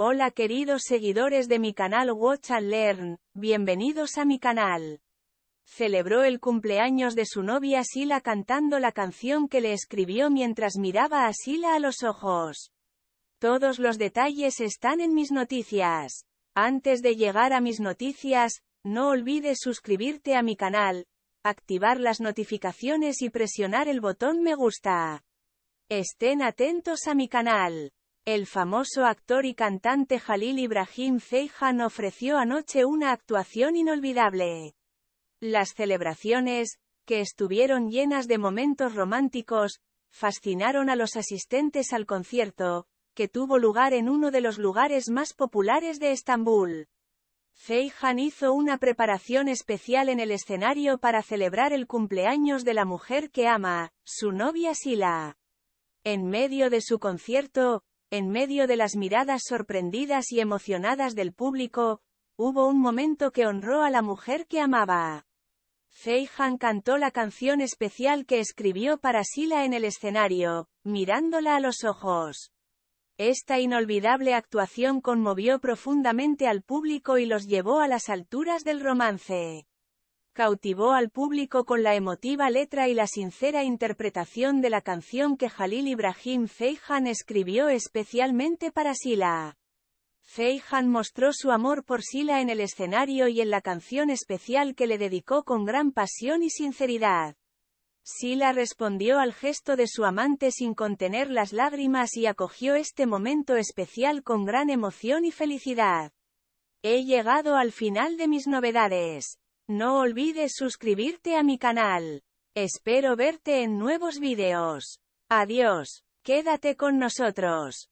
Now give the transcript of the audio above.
Hola queridos seguidores de mi canal Watch and Learn, bienvenidos a mi canal. Celebró el cumpleaños de su novia Sila cantando la canción que le escribió mientras miraba a Sila a los ojos. Todos los detalles están en mis noticias. Antes de llegar a mis noticias, no olvides suscribirte a mi canal, activar las notificaciones y presionar el botón me gusta. Estén atentos a mi canal. El famoso actor y cantante Jalil Ibrahim feijan ofreció anoche una actuación inolvidable. Las celebraciones, que estuvieron llenas de momentos románticos, fascinaron a los asistentes al concierto, que tuvo lugar en uno de los lugares más populares de Estambul. feijan hizo una preparación especial en el escenario para celebrar el cumpleaños de la mujer que ama, su novia Sila. En medio de su concierto, en medio de las miradas sorprendidas y emocionadas del público, hubo un momento que honró a la mujer que amaba. Han cantó la canción especial que escribió para Sila en el escenario, mirándola a los ojos. Esta inolvidable actuación conmovió profundamente al público y los llevó a las alturas del romance cautivó al público con la emotiva letra y la sincera interpretación de la canción que Jalil Ibrahim Feijan escribió especialmente para Sila. Feijan mostró su amor por Sila en el escenario y en la canción especial que le dedicó con gran pasión y sinceridad. Sila respondió al gesto de su amante sin contener las lágrimas y acogió este momento especial con gran emoción y felicidad. He llegado al final de mis novedades. No olvides suscribirte a mi canal. Espero verte en nuevos videos. Adiós. Quédate con nosotros.